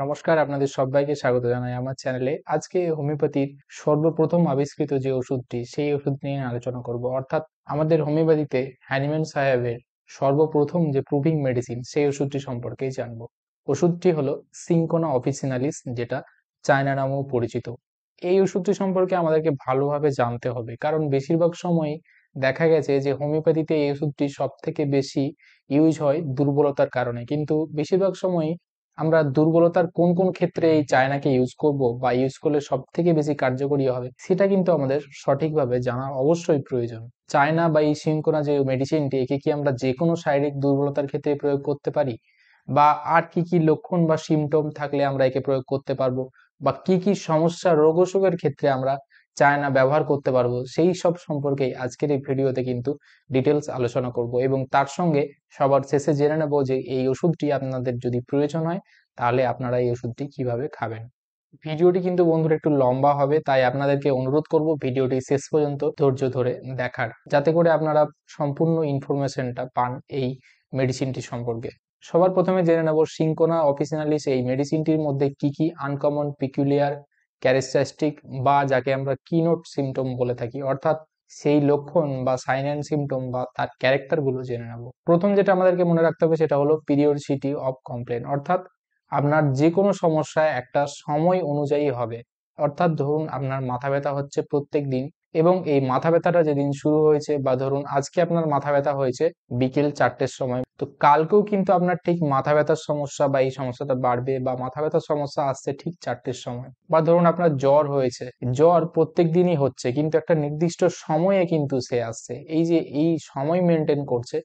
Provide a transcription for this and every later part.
নমস্কার আপনাদের সবাইকে স্বাগত জানাই আমার চ্যানেলে আজকে হোমিওপ্যাথির সর্বপ্রথম আবিষ্কৃত যে ওষুধটি সেই ওষুধ নিয়ে আলোচনা করব অর্থাৎ আমাদের হোমিওপ্যাথিতে হ্যানিম্যান সাহেবের সর্বপ্রথম যে প্রুভিং মেডিসিন সেই ওষুধটি সম্পর্কেই জানব ওষুধটি হলো সিঙ্কোনা অফিসিনালিস যেটা চায়না নামেও পরিচিত এই ওষুধটি সম্পর্কে আমাদেরকে ভালোভাবে জানতে হবে কারণ বেশিরভাগ সময়ই দেখা গেছে যে হোমিওপ্যাথিতে এই ওষুধটি সব থেকে বেশি ইউজ হয় দুর্বলতার কারণে কিন্তু বেশিরভাগ সময় আমরা দুর্বলতার কোন কোন ক্ষেত্রে এই চায়নাকে ইউজ করব বা ইউজ করলে সব থেকে বেশি কার্যকরী হবে সেটা কিন্তু আমাদের সঠিকভাবে জানা অবশ্যই প্রয়োজন চায়না বা এই শৃঙ্খলা যে মেডিসিনটি একে কি আমরা যে কোনো শারীরিক দুর্বলতার ক্ষেত্রে প্রয়োগ করতে পারি বা আর কি কি লক্ষণ বা সিমটম থাকলে আমরা একে প্রয়োগ করতে পারবো বা কি কি সমস্যা রোগ অসুখের ক্ষেত্রে আমরা চায় না ব্যবহার করতে পারবো সেই সব সম্পর্কে আজকের এই ভিডিওতে কিন্তু ডিটেলস আলোচনা করব এবং তার সঙ্গে সবার শেষে জেনে নেব যে এই ওষুধটি আপনাদের যদি প্রয়োজন হয় তাহলে আপনারা এই ওষুধটি কিভাবে খাবেন ভিডিওটি কিন্তু বন্ধুরা একটু লম্বা হবে তাই আপনাদেরকে অনুরোধ করব ভিডিওটি শেষ পর্যন্ত ধৈর্য ধরে দেখার যাতে করে আপনারা সম্পূর্ণ ইনফরমেশনটা পান এই মেডিসিনটি সম্পর্কে সবার প্রথমে জেনে নেব সিঙ্কোনা অফিসিনালিস এই মেডিসিনটির মধ্যে কি কি আনকমন পিকুলিয়ার ক্যারেক্টারিস্টিক বা যাকে আমরা কিনোট সিমটম বলে থাকি অর্থাৎ সেই লক্ষণ বা সাইন অ্যান্ড সিমটম বা তার ক্যারেক্টারগুলো জেনে নেব প্রথম যেটা আমাদেরকে মনে রাখতে হবে সেটা হলো পিরিয়ডসিটি অফ কমপ্লেন অর্থাৎ আপনার যে কোনো সমস্যা একটা সময় অনুযায়ী হবে অর্থাৎ ধরুন আপনার মাথা ব্যথা হচ্ছে প্রত্যেক দিন এবং এই মাথা ব্যথাটা যেদিন শুরু হয়েছে বা ধরুন আজকে আপনার মাথা ব্যথা হয়েছে বিকেল চারটের সময় তো কালকেও কিন্তু আপনার ঠিক মাথা ব্যথার সমস্যা বা এই সমস্যাটা বাড়বে বা মাথা ব্যথার সমস্যা আসছে ঠিক চারটের সময় বা ধরুন আপনার জ্বর হয়েছে জ্বর প্রত্যেক দিনই হচ্ছে কিন্তু একটা নির্দিষ্ট সময়ে কিন্তু সে আসছে এই যে এই সময় মেনটেন করছে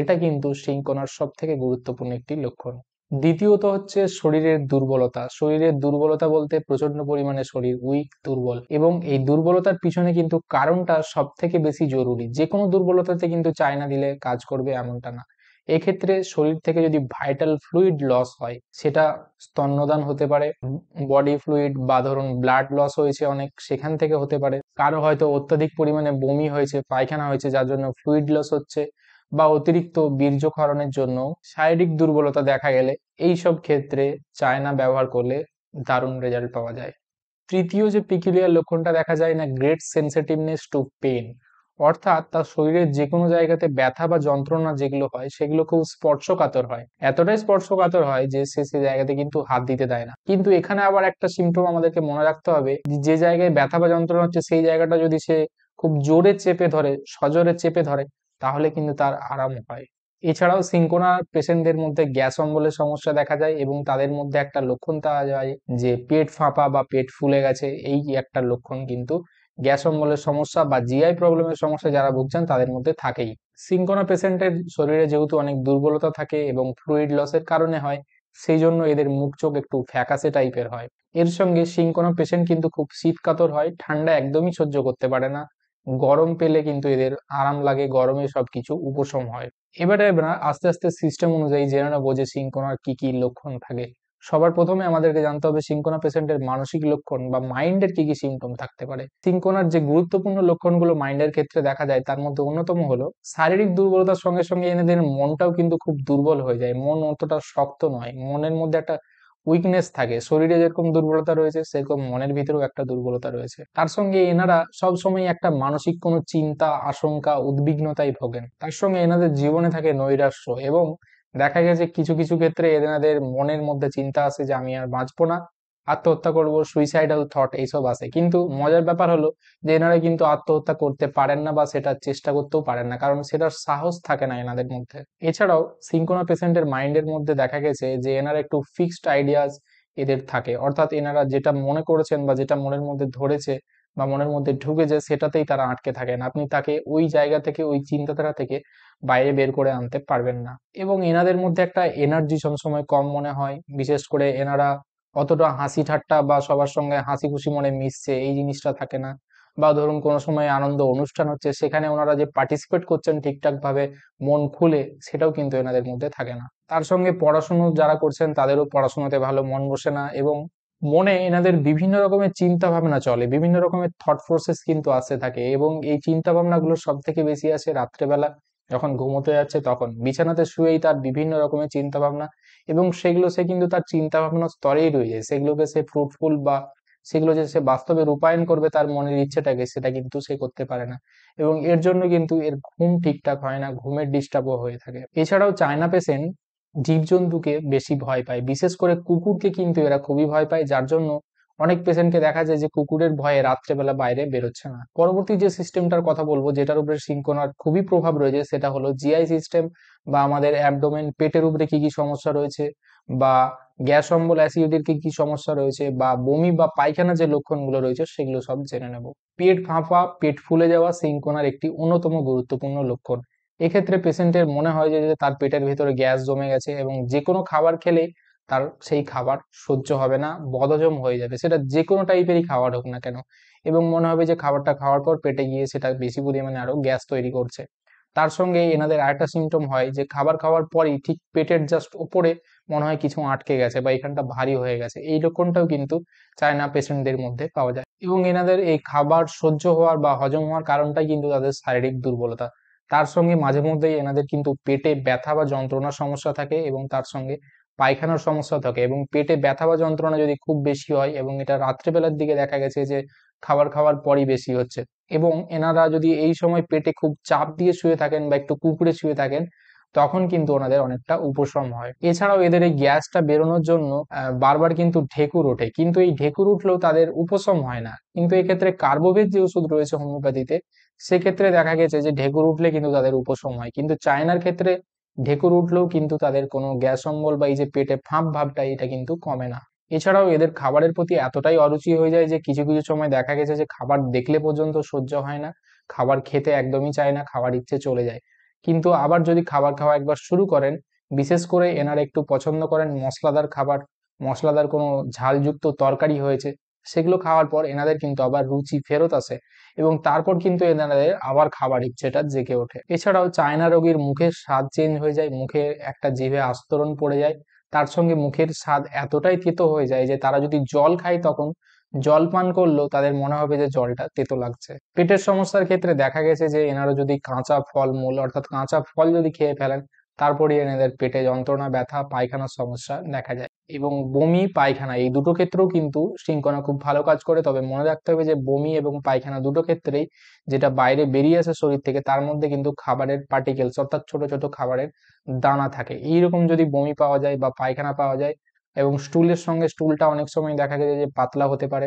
এটা কিন্তু শৃঙ্খলার সব থেকে গুরুত্বপূর্ণ একটি লক্ষণ দ্বিতীয়ত হচ্ছে শরীরের দুর্বলতা শরীরের দুর্বলতা বলতে প্রচন্ড পরিমাণে শরীর উইক দুর্বল এবং এই দুর্বলতার পিছনে কিন্তু কারণটা সব থেকে বেশি জরুরি যে কোনো দুর্বলতাতে কিন্তু চায়না দিলে কাজ করবে এমনটা না এক্ষেত্রে শরীর থেকে যদি ভাইটাল ফ্লুইড লস হয় সেটা স্তন্যদান হতে পারে বডি ফ্লুইড বা ধরুন ব্লাড লস হয়েছে অনেক সেখান থেকে হতে পারে কারো হয়তো অত্যাধিক পরিমাণে বমি হয়েছে পায়খানা হয়েছে যার জন্য ফ্লুইড লস হচ্ছে বা অতিরিক্ত বীর্যক্ষরণের জন্য শারীরিক দুর্বলতা দেখা গেলে এই সব ক্ষেত্রে চায়না ব্যবহার করলে দারুণ রেজাল্ট পাওয়া যায় তৃতীয় যে পিকুলিয়ার লক্ষণটা দেখা যায় না গ্রেট সেন্সিটিভনেস টু পেন অর্থাৎ তার শরীরের যে কোনো জায়গাতে ব্যথা বা যন্ত্রণা যেগুলো হয় সেগুলো খুব স্পর্শকাতর হয় এতটাই স্পর্শকাতর হয় যে সে সে জায়গাতে কিন্তু হাত দিতে দেয় না কিন্তু এখানে আবার একটা সিমটম আমাদেরকে মনে রাখতে হবে যে জায়গায় ব্যথা বা যন্ত্রণা হচ্ছে সেই জায়গাটা যদি সে খুব জোরে চেপে ধরে সজোরে চেপে ধরে তাহলে কিন্তু তার আরাম হয় এছাড়াও সিঙ্কোনা পেশেন্টদের মধ্যে গ্যাস অম্বলের সমস্যা দেখা যায় এবং তাদের মধ্যে একটা লক্ষণ পাওয়া যায় যে পেট ফাঁপা বা পেট ফুলে গেছে এই একটা লক্ষণ কিন্তু গ্যাস অম্বলের সমস্যা বা জিআই প্রবলেমের সমস্যা যারা ভুগছেন তাদের মধ্যে থাকেই সিঙ্কোনা পেশেন্টের শরীরে যেহেতু অনেক দুর্বলতা থাকে এবং ফ্লুইড লসের কারণে হয় সেই জন্য এদের মুখ চোখ একটু ফ্যাকাসে টাইপের হয় এর সঙ্গে সিঙ্কোনা পেশেন্ট কিন্তু খুব শীতকাতর হয় ঠান্ডা একদমই সহ্য করতে পারে না গরম পেলে কিন্তু এদের আরাম লাগে গরমে সবকিছু উপশম হয় এবারে আস্তে আস্তে সিস্টেম অনুযায়ী জেনে নেবো যে সিঙ্কোনার কি কি লক্ষণ থাকে সবার প্রথমে আমাদেরকে জানতে হবে সিঙ্কোনা পেশেন্টের মানসিক লক্ষণ বা মাইন্ডের কি কি সিমটম থাকতে পারে সিঙ্কোনার যে গুরুত্বপূর্ণ লক্ষণগুলো মাইন্ডের ক্ষেত্রে দেখা যায় তার মধ্যে অন্যতম হলো শারীরিক দুর্বলতার সঙ্গে সঙ্গে এনেদের মনটাও কিন্তু খুব দুর্বল হয়ে যায় মন অতটা শক্ত নয় মনের মধ্যে একটা উইকনেস থাকে শরীরে যেরকম দুর্বলতা রয়েছে সেরকম মনের ভিতরেও একটা দুর্বলতা রয়েছে তার সঙ্গে এনারা সবসময় একটা মানসিক কোনো চিন্তা আশঙ্কা উদ্বিগ্নতাই ভোগেন তার সঙ্গে এনাদের জীবনে থাকে নৈরাশ্য এবং দেখা গেছে কিছু কিছু ক্ষেত্রে এনাদের মনের মধ্যে চিন্তা আছে যে আমি আর বাঁচবো না আত্মহত্যা করব সুইসাইডাল থট এইসব আছে কিন্তু মজার ব্যাপার হলো যে এনারা কিন্তু আত্মহত্যা করতে পারেন না বা সেটা চেষ্টা করতেও পারেন না কারণ সেটার সাহস থাকে না এনাদের মধ্যে এছাড়াও সিঙ্কোনা পেশেন্টের মাইন্ডের মধ্যে দেখা গেছে যে এনারা একটু ফিক্সড আইডিয়াস এদের থাকে অর্থাৎ এনারা যেটা মনে করেছেন বা যেটা মনের মধ্যে ধরেছে বা মনের মধ্যে ঢুকে যায় সেটাতেই তারা আটকে থাকেন আপনি তাকে ওই জায়গা থেকে ওই চিন্তাধারা থেকে বাইরে বের করে আনতে পারবেন না এবং এনাদের মধ্যে একটা এনার্জি সবসময় কম মনে হয় বিশেষ করে এনারা অতটা হাসি ঠাট্টা বা সবার সঙ্গে হাসি খুশি মনে মিশছে এই জিনিসটা থাকে না বা ধরুন কোনো সময় আনন্দ অনুষ্ঠান হচ্ছে সেখানে ওনারা যে পার্টিসিপেট করছেন ঠিকঠাক ভাবে মন খুলে সেটাও কিন্তু এনাদের মধ্যে থাকে না তার সঙ্গে পড়াশুনো যারা করছেন তাদেরও পড়াশোনাতে ভালো মন বসে না এবং মনে এনাদের বিভিন্ন রকমের চিন্তা ভাবনা চলে বিভিন্ন রকমের থট প্রসেস কিন্তু আসে থাকে এবং এই চিন্তা ভাবনাগুলো সব থেকে বেশি আসে রাত্রেবেলা যখন ঘুমোতে যাচ্ছে তখন বিছানাতে শুয়েই তার বিভিন্ন রকমের চিন্তা ভাবনা এবং সেগুলো সে কিন্তু তার চিন্তা ভাবনার স্তরেই রয়ে যায় সেগুলোকে সে ফ্রুটফুল বা সেগুলো যে সে বাস্তবে রূপায়ণ করবে তার মনের ইচ্ছেটাকে সেটা কিন্তু সে করতে পারে না এবং এর জন্য কিন্তু এর ঘুম ঠিকঠাক হয় না ঘুমের ডিস্টার্বও হয়ে থাকে এছাড়াও চায়না পেশেন্ট জীবজন্তুকে বেশি ভয় পায় বিশেষ করে কুকুরকে কিন্তু এরা খুবই ভয় পায় যার জন্য অনেক পেশেন্টকে দেখা যায় যে কুকুরের ভয়ে রাত্রেবেলা বাইরে বেরোচ্ছে না পরবর্তী যে সিস্টেমটার কথা বলবো যেটার উপরে সিঙ্কোনার খুবই প্রভাব রয়েছে সেটা হলো জিআই সিস্টেম বা আমাদের অ্যাবডোমেন পেটের উপরে কি কি সমস্যা রয়েছে বা গ্যাস অম্বল অ্যাসিডিটির কি কি সমস্যা রয়েছে বা বমি বা পায়খানা যে লক্ষণগুলো রয়েছে সেগুলো সব জেনে নেব পেট ফাঁপা পেট ফুলে যাওয়া সিঙ্কোনার একটি অন্যতম গুরুত্বপূর্ণ লক্ষণ এক্ষেত্রে পেশেন্টের মনে হয় যে তার পেটের ভিতরে গ্যাস জমে গেছে এবং যে কোনো খাবার খেলে তার সেই খাবার সহ্য হবে না বদহজম হয়ে যাবে সেটা যে কোনো টাইপেরই খাবার হোক না কেন এবং মনে হবে যে খাবারটা খাওয়ার পর পেটে গিয়ে সেটা বেশি পরিমাণে আরও গ্যাস তৈরি করছে তার সঙ্গে এনাদের আরেকটা সিমটম হয় যে খাবার খাওয়ার পরই ঠিক পেটের জাস্ট ওপরে মনে হয় কিছু আটকে গেছে বা এখানটা ভারী হয়ে গেছে এই লক্ষণটাও কিন্তু চায়না পেশেন্টদের মধ্যে পাওয়া যায় এবং এনাদের এই খাবার সহ্য হওয়ার বা হজম হওয়ার কারণটাই কিন্তু তাদের শারীরিক দুর্বলতা তার সঙ্গে মাঝে মধ্যেই এনাদের কিন্তু পেটে ব্যথা বা যন্ত্রণার সমস্যা থাকে এবং তার সঙ্গে পায়খানার সমস্যা থাকে এবং পেটে ব্যথা বা যন্ত্রণা যদি খুব বেশি হয় এবং এটা রাত্রেবেলার দিকে দেখা গেছে যে খাবার খাওয়ার পরই বেশি হচ্ছে এবং এনারা যদি এই সময় পেটে খুব চাপ দিয়ে শুয়ে থাকেন বা একটু কুঁকড়ে শুয়ে থাকেন তখন কিন্তু ওনাদের অনেকটা উপশম হয় এছাড়াও এদের এই গ্যাসটা বেরোনোর জন্য বারবার কিন্তু ঢেকুর ওঠে কিন্তু এই ঢেকুর উঠলেও তাদের উপশম হয় না কিন্তু এক্ষেত্রে কার্বোভেদ যে ওষুধ রয়েছে হোমিওপ্যাথিতে সেক্ষেত্রে দেখা গেছে যে ঢেকুর উঠলে কিন্তু তাদের উপশম হয় কিন্তু চায়নার ক্ষেত্রে ঢেকুর উঠলেও কিন্তু তাদের কোনো গ্যাস অম্বল বা এই যে পেটে ফাঁপ ভাবটা এটা কিন্তু কমে না এছাড়াও এদের খাবারের প্রতি এতটাই অরুচি হয়ে যায় যে কিছু কিছু সময় দেখা গেছে যে খাবার দেখলে পর্যন্ত সহ্য হয় না খাবার খেতে একদমই চায় না খাবার ইচ্ছে চলে যায় কিন্তু আবার যদি খাবার খাওয়া একবার শুরু করেন বিশেষ করে এনারা একটু পছন্দ করেন মশলাদার খাবার মশলাদার কোনো ঝালযুক্ত তরকারি হয়েছে সেগুলো খাওয়ার পর এনাদের কিন্তু আবার রুচি ফেরত আসে এবং তারপর কিন্তু এনাদের আবার খাবার ইচ্ছেটা জেগে ওঠে এছাড়াও চায়না রোগীর মুখের স্বাদ চেঞ্জ হয়ে যায় মুখে একটা জিভে আস্তরণ পড়ে যায় তার সঙ্গে মুখের স্বাদ এতটাই তেতো হয়ে যায় যে তারা যদি জল খায় তখন জল পান করলেও তাদের মনে হবে যে জলটা তেতো লাগছে পেটের সমস্যার ক্ষেত্রে দেখা গেছে যে এনারা যদি কাঁচা ফল মূল অর্থাৎ কাঁচা ফল যদি খেয়ে ফেলেন তারপরে এনাদের পেটে যন্ত্রণা ব্যথা পায়খানার সমস্যা দেখা যায় এবং বমি পায়খানা এই দুটো ক্ষেত্রেও কিন্তু শৃঙ্খলা খুব ভালো কাজ করে তবে মনে রাখতে হবে যে বমি এবং পায়খানা দুটো ক্ষেত্রেই যেটা বাইরে বেরিয়ে আসে শরীর থেকে তার মধ্যে কিন্তু খাবারের পার্টিকেলস অর্থাৎ ছোট ছোট খাবারের দানা থাকে এইরকম যদি বমি পাওয়া যায় বা পায়খানা পাওয়া যায় এবং স্টুলের সঙ্গে স্টুলটা অনেক সময় দেখা গেছে যে পাতলা হতে পারে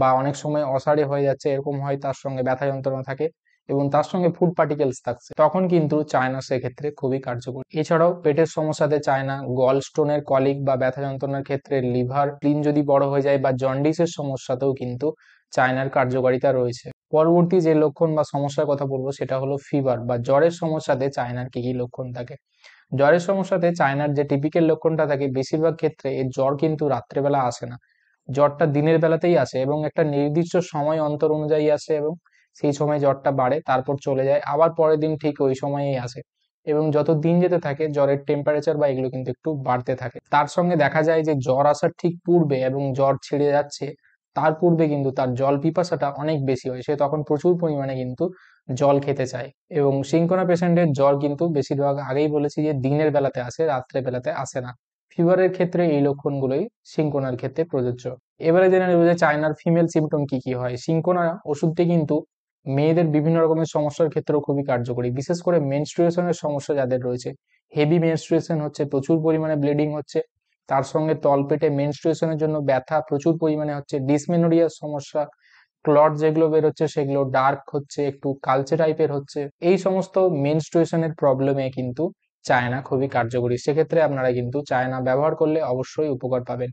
বা অনেক সময় অসাড়ে হয়ে যাচ্ছে এরকম হয় তার সঙ্গে ব্যথা যন্ত্রণা থাকে এবং তার সঙ্গে ফুড পার্টিকেলস থাকছে তখন কিন্তু চায়না সেক্ষেত্রে খুবই কার্যকর এছাড়াও পেটের সমস্যাতে চায়না গল স্টোনের কলিক বা ব্যথা যন্ত্রণার ক্ষেত্রে লিভার প্লিন যদি বড় হয়ে যায় বা জন্ডিসের সমস্যাতেও কিন্তু চায়নার কার্যকারিতা রয়েছে পরবর্তী যে লক্ষণ বা সমস্যার কথা বলবো সেটা হলো ফিভার বা জ্বরের সমস্যাতে চায়নার কি কি লক্ষণ থাকে জ্বরের সমস্যাতে চায়নার যে টিপিক্যাল লক্ষণটা থাকে বেশিরভাগ ক্ষেত্রে এর জ্বর কিন্তু রাত্রেবেলা আসে না জ্বরটা দিনের বেলাতেই আসে এবং একটা নির্দিষ্ট সময় অন্তর অনুযায়ী আসে এবং সেই সময় জ্বরটা বাড়ে তারপর চলে যায় আবার পরের দিন ঠিক ওই সময়েই আসে এবং যত দিন যেতে থাকে জ্বরের টেম্পারেচার বা এগুলো কিন্তু একটু বাড়তে থাকে তার সঙ্গে দেখা যায় যে জ্বর আসার ঠিক পূর্বে এবং জ্বর ছেড়ে যাচ্ছে তার পূর্বে কিন্তু তার জল পিপাসাটা অনেক বেশি হয় সে তখন প্রচুর পরিমাণে কিন্তু জল খেতে চায় এবং সিঙ্কোনা পেশেন্টের জ্বর কিন্তু বেশিরভাগ আগেই বলেছি যে দিনের বেলাতে আসে রাত্রে বেলাতে আসে না ফিভারের ক্ষেত্রে এই লক্ষণগুলোই সিঙ্কোনার ক্ষেত্রে প্রযোজ্য এবারে জেনে নেব যে চায়নার ফিমেল সিমটম কি কি হয় সিঙ্কোনা ওষুধটি কিন্তু মেয়েদের বিভিন্ন রকমের সমস্যার ক্ষেত্রেও খুবই কার্যকরী বিশেষ করে মেনস্ট্রুয়েশনের সমস্যা যাদের রয়েছে হেভি মেনস্ট্রুয়েশন হচ্ছে প্রচুর পরিমাণে ব্লিডিং হচ্ছে তার সঙ্গে তলপেটে মেনস্ট্রুয়েশনের জন্য ব্যথা প্রচুর পরিমাণে হচ্ছে ডিসমেনোরিয়ার সমস্যা ক্লট যেগুলো বেরোচ্ছে সেগুলো ডার্ক হচ্ছে একটু কালচে টাইপের হচ্ছে এই সমস্ত মেনস্ট্রুয়েশনের প্রবলেমে কিন্তু চায়না খুবই কার্যকরী সেক্ষেত্রে আপনারা কিন্তু চায়না ব্যবহার করলে অবশ্যই উপকার পাবেন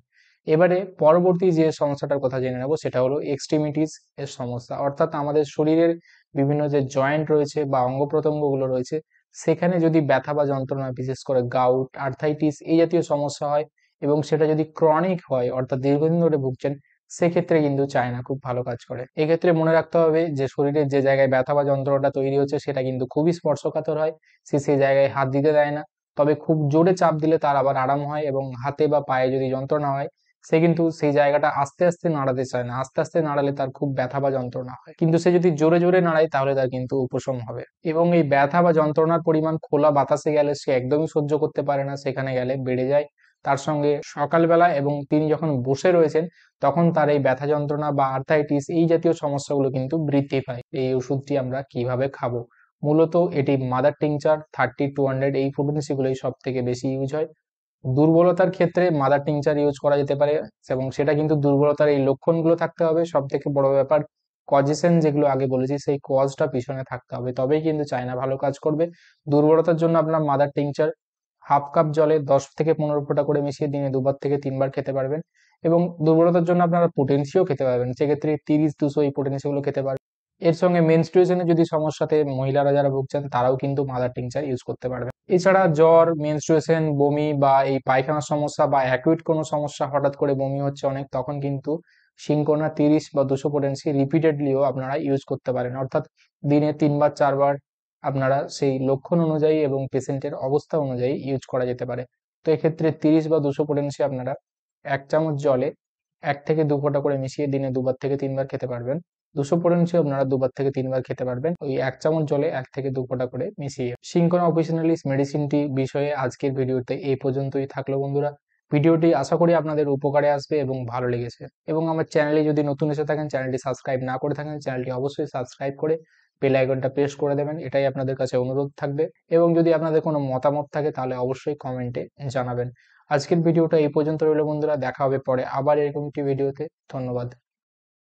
এবারে পরবর্তী যে সমস্যাটার কথা জেনে নেব সেটা হলো এক্সট্রিমিটিস এর সমস্যা অর্থাৎ আমাদের শরীরের বিভিন্ন যে জয়েন্ট রয়েছে বা অঙ্গ প্রত্যঙ্গগুলো রয়েছে সেখানে যদি ব্যথা বা যন্ত্রণা বিশেষ করে গাউট আর্থাইটিস এই জাতীয় সমস্যা হয় এবং সেটা যদি ক্রনিক হয় অর্থাৎ দীর্ঘদিন ধরে ভুগছেন সেক্ষেত্রে কিন্তু চায়না খুব ভালো কাজ করে এক্ষেত্রে মনে রাখতে হবে যে শরীরের যে জায়গায় ব্যথা বা যন্ত্রণাটা তৈরি হচ্ছে সেটা কিন্তু খুবই স্পর্শকাতর হয় সে সেই জায়গায় হাত দিতে দেয় না তবে খুব জোরে চাপ দিলে তার আবার আরাম হয় এবং হাতে বা পায়ে যদি যন্ত্রণা হয় সে কিন্তু সেই জায়গাটা আস্তে আস্তে নাড়াতে চায় না আস্তে আস্তে নাড়ালে তার খুব ব্যথা বা যন্ত্রণা হয় কিন্তু সে যদি জোরে জোরে নাড়ায় তাহলে তার কিন্তু উপশম হবে এবং এই ব্যথা বা যন্ত্রণার পরিমাণ খোলা বাতাসে গেলে সে একদমই সহ্য করতে পারে না সেখানে গেলে বেড়ে যায় তার সঙ্গে সকালবেলা এবং তিনি যখন বসে রয়েছেন তখন তার এই ব্যথা যন্ত্রণা বা আর্থাইটিস এই জাতীয় সমস্যাগুলো কিন্তু বৃদ্ধি পায় এই ওষুধটি আমরা কিভাবে খাবো মূলত এটি mother tincture thirty two hundred এই প্রোটেন্সিগুলোই সব থেকে বেশি ইউজ হয় দুর্বলতার ক্ষেত্রে মাদার টিংচার ইউজ করা যেতে পারে এবং সেটা কিন্তু দুর্বলতার এই লক্ষণগুলো থাকতে হবে সব থেকে বড় ব্যাপার কজেশন যেগুলো আগে বলেছি সেই কজটা পিছনে থাকতে হবে তবেই কিন্তু চায়না ভালো কাজ করবে দুর্বলতার জন্য আপনার মাদার টিংচার হাফ কাপ জলে দশ থেকে পনেরো ফোঁটা করে মিশিয়ে দিনে দুবার থেকে তিনবার খেতে পারবেন এবং দুর্বলতার জন্য আপনারা পোটেন্সিও খেতে পারবেন সেক্ষেত্রে তিরিশ দুশো এই পোটেন্সিগুলো খেতে পারবেন এর সঙ্গে মেনস্ট্রুয়েশনে যদি সমস্যাতে মহিলারা যারা ভুগছেন তারাও কিন্তু মাদার টিংচার ইউজ করতে পারবেন এছাড়া জ্বর মেনস্ট্রুয়েশন বমি বা এই পায়খানার সমস্যা বা অ্যাকুইট কোনো সমস্যা হঠাৎ করে বমি হচ্ছে অনেক তখন কিন্তু সিঙ্কোনা তিরিশ বা দুশো পোটেন্সি রিপিটেডলিও আপনারা ইউজ করতে পারেন অর্থাৎ দিনে তিনবার চারবার আপনারা সেই লক্ষণ অনুযায়ী এবং পেশেন্টের অবস্থা অনুযায়ী ইউজ করা যেতে পারে তো এক্ষেত্রে তিরিশ বা দুশো পোটেন্সি আপনারা এক চামচ জলে এক থেকে দু ফোঁটা করে মিশিয়ে দিনে দুবার থেকে তিনবার খেতে পারবেন দুশো পোটেন্সি আপনারা দুবার থেকে তিনবার খেতে পারবেন ওই এক চামচ জলে এক থেকে দু ফোঁটা করে মিশিয়ে সিঙ্কন অফিসিনালিস মেডিসিনটি বিষয়ে আজকের ভিডিওতে এই পর্যন্তই থাকলো বন্ধুরা ভিডিওটি আশা করি আপনাদের উপকারে আসবে এবং ভালো লেগেছে এবং আমার চ্যানেলে যদি নতুন এসে থাকেন চ্যানেলটি সাবস্ক্রাইব না করে থাকেন চ্যানেলটি অবশ্যই সাবস্ক্রাইব করে বেল আইকনটা প্রেস করে দেবেন এটাই আপনাদের কাছে অনুরোধ থাকবে এবং যদি আপনাদের কোনো মতামত থাকে তাহলে অবশ্যই কমেন্টে জানাবেন আজকের ভিডিওটা এই পর্যন্ত রইল বন্ধুরা দেখা হবে পরে আবার এরকম একটি ভিডিওতে ধন্যবাদ